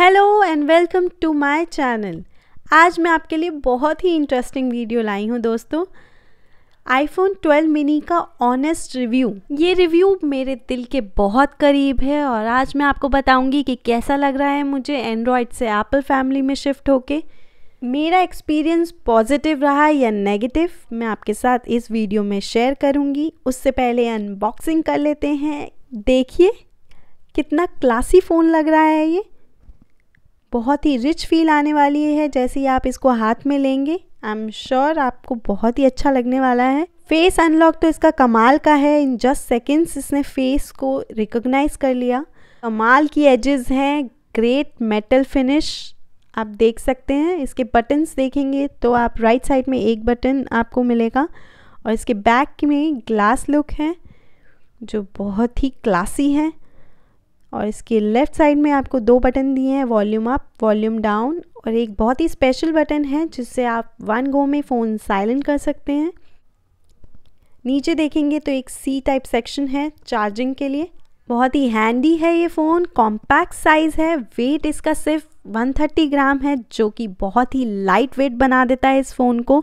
hello and welcome to my channel आज मैं आपके लिए बहुत ही इंटरेस्टिंग वीडियो लाई हूँ दोस्तों आईफोन 12 मिनी का ऑनेस्ट रिव्यू ये रिव्यू मेरे दिल के बहुत करीब है और आज मैं आपको बताऊंगी कि कैसा लग रहा है मुझे एंड्रॉयड से एप्पल फैमिली में शिफ्ट होके मेरा एक्सपीरियंस पॉजिटिव रहा या नेगेटिव मैं आपके साथ इस वीडियो में शेयर करूंगी उससे पहले अनबॉक्सिंग कर लेते हैं देखिए कितना क्लासी फ़ोन लग रहा है ये बहुत ही रिच फील आने वाली है जैसे ही आप इसको हाथ में लेंगे आई एम श्योर आपको बहुत ही अच्छा लगने वाला है फेस अनलॉक तो इसका कमाल का है इन जस्ट सेकेंड्स इसने फेस को रिकोगनाइज कर लिया कमाल की एजेस हैं ग्रेट मेटल फिनिश आप देख सकते हैं इसके बटन्स देखेंगे तो आप राइट साइड में एक बटन आपको मिलेगा और इसके बैक में ग्लास लुक है जो बहुत ही क्लासी है और इसके लेफ़्ट साइड में आपको दो बटन दिए हैं वॉल्यूम अप वॉल्यूम डाउन और एक बहुत ही स्पेशल बटन है जिससे आप वन गो में फ़ोन साइलेंट कर सकते हैं नीचे देखेंगे तो एक सी टाइप सेक्शन है चार्जिंग के लिए बहुत ही हैंडी है ये फ़ोन कॉम्पैक्ट साइज़ है वेट इसका सिर्फ 130 ग्राम है जो कि बहुत ही लाइट वेट बना देता है इस फ़ोन को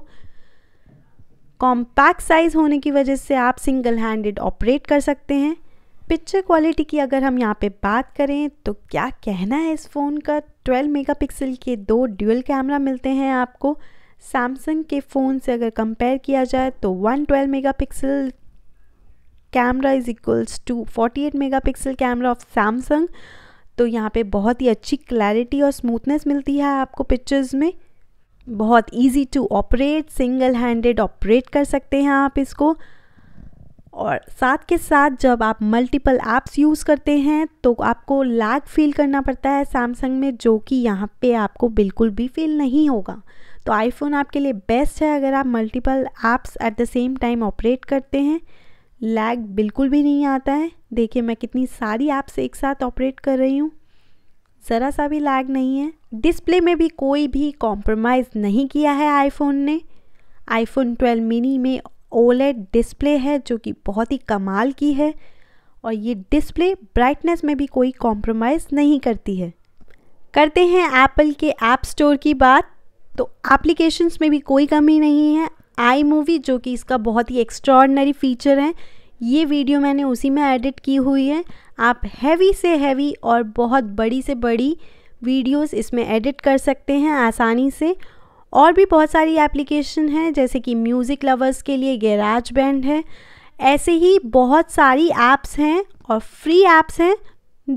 कॉम्पैक्ट साइज़ होने की वजह से आप सिंगल हैंडेड ऑपरेट कर सकते हैं पिक्चर क्वालिटी की अगर हम यहाँ पे बात करें तो क्या कहना है इस फ़ोन का 12 मेगापिक्सल के दो ड्यूल कैमरा मिलते हैं आपको सैमसंग के फ़ोन से अगर कंपेयर किया जाए तो one twelve mega pixel camera is equals to forty eight mega pixel camera of Samsung तो यहाँ पे बहुत ही अच्छी क्लैरिटी और स्मूथनेस मिलती है आपको पिक्चर्स में बहुत easy to operate single handed operate कर सकते हैं आप इसको और साथ के साथ जब आप मल्टीपल ऐप्स यूज़ करते हैं तो आपको लैग फील करना पड़ता है सैमसंग में जो कि यहाँ पे आपको बिल्कुल भी फील नहीं होगा तो आईफोन आपके लिए बेस्ट है अगर आप multiple apps at the same time operate करते हैं लैग बिल्कुल भी नहीं आता है देखिए मैं कितनी सारी ऐप्स एक साथ ऑपरेट कर रही हूँ ज़रा सा भी लैग नहीं है डिस्प्ले में भी कोई भी कॉम्प्रोमाइज़ नहीं किया है आईफोन ने आईफोन 12 मिनी में ओलेड डिस्प्ले है जो कि बहुत ही कमाल की है और ये डिस्प्ले ब्राइटनेस में भी कोई कॉम्प्रोमाइज़ नहीं करती है करते हैं एप्पल के ऐप आप स्टोर की बात तो एप्लीकेशंस में भी कोई कमी नहीं है आई मूवी जो कि इसका बहुत ही एक्स्ट्रॉडनरी फीचर है ये वीडियो मैंने उसी में एडिट की हुई है आप हैवी से हैवी और बहुत बड़ी से बड़ी वीडियोस इसमें एडिट कर सकते हैं आसानी से और भी बहुत सारी एप्लीकेशन हैं जैसे कि म्यूज़िक लवर्स के लिए गैराज बैंड है ऐसे ही बहुत सारी ऐप्स हैं और फ्री ऐप्स हैं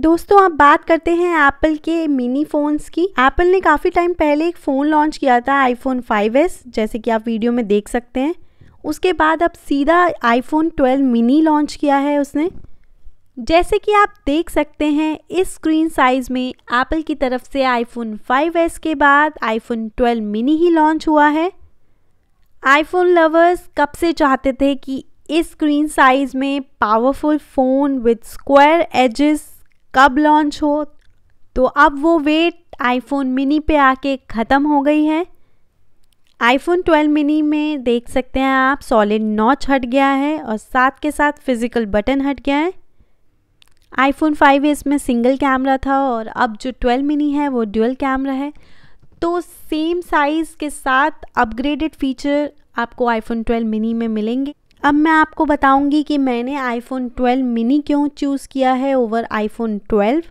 दोस्तों आप बात करते हैं एप्पल के मिनी फ़ोन्स की एप्पल ने काफ़ी टाइम पहले एक फ़ोन लॉन्च किया था आईफोन 5s जैसे कि आप वीडियो में देख सकते हैं उसके बाद अब सीधा आईफोन 12 मिनी लॉन्च किया है उसने जैसे कि आप देख सकते हैं इस स्क्रीन साइज़ में एप्पल की तरफ से आईफोन 5s के बाद आईफोन 12 मिनी ही लॉन्च हुआ है आईफोन लवर्स कब से चाहते थे कि इस स्क्रीन साइज़ में powerful phone with square edges कब लॉन्च हो तो अब वो वेट आईफोन मिनी पे आके ख़त्म हो गई है आईफोन 12 मिनी में देख सकते हैं आप सॉलिड नॉच हट गया है और साथ के साथ फिज़िकल बटन हट गया है आईफोन 5 इसमें सिंगल कैमरा था और अब जो 12 मिनी है वो डुअल कैमरा है तो सेम साइज़ के साथ अपग्रेडेड फीचर आपको आईफोन 12 मिनी में मिलेंगे अब मैं आपको बताऊंगी कि मैंने आईफोन 12 मिनी क्यों चूज़ किया है ओवर आईफोन 12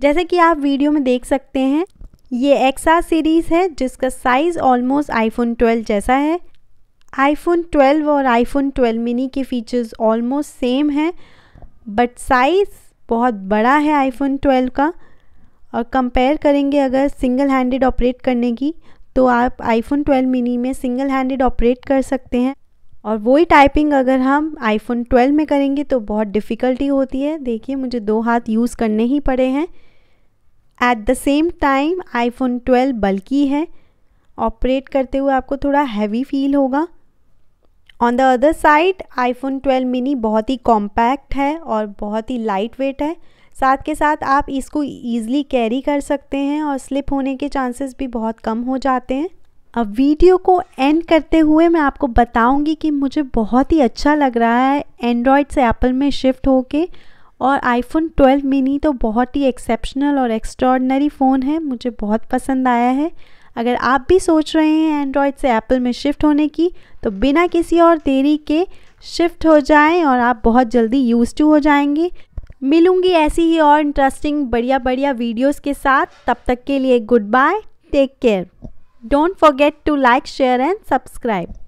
जैसे कि आप वीडियो में देख सकते हैं ये एक्सा सीरीज़ है जिसका साइज़ ऑलमोस्ट आईफोन 12 जैसा है आईफोन 12 और आईफोन 12 मिनी के फीचर्स ऑलमोस्ट सेम हैं बट साइज़ बहुत बड़ा है आईफोन 12 का और कंपेयर करेंगे अगर सिंगल हैंडेड ऑपरेट करने की तो आप आईफोन 12 मिनी में सिंगल हैंडेड ऑपरेट कर सकते हैं और वही टाइपिंग अगर हम आईफोन 12 में करेंगे तो बहुत डिफ़िकल्टी होती है देखिए मुझे दो हाथ यूज़ करने ही पड़े हैं at the same time iPhone 12 बल्कि है ऑपरेट करते हुए आपको थोड़ा हैवी फील होगा on the other side iPhone 12 mini बहुत ही कॉम्पैक्ट है और बहुत ही लाइट वेट है साथ के साथ आप इसको ईजिली कैरी कर सकते हैं और स्लिप होने के चांसेस भी बहुत कम हो जाते हैं अब वीडियो को एंड करते हुए मैं आपको बताऊंगी कि मुझे बहुत ही अच्छा लग रहा है एंड्रॉयड से एप्पल में शिफ्ट होके और आईफोन 12 मिनी तो बहुत ही एक्सेप्शनल और एक्स्ट्रॉडनरी फ़ोन है मुझे बहुत पसंद आया है अगर आप भी सोच रहे हैं एंड्रॉयड से एप्पल में शिफ्ट होने की तो बिना किसी और देरी के शिफ्ट हो जाएं और आप बहुत जल्दी यूज़ टू हो जाएंगे मिलूंगी ऐसी ही और इंटरेस्टिंग बढ़िया बढ़िया वीडियोस के साथ तब तक के लिए good bye take care don't forget to like share and subscribe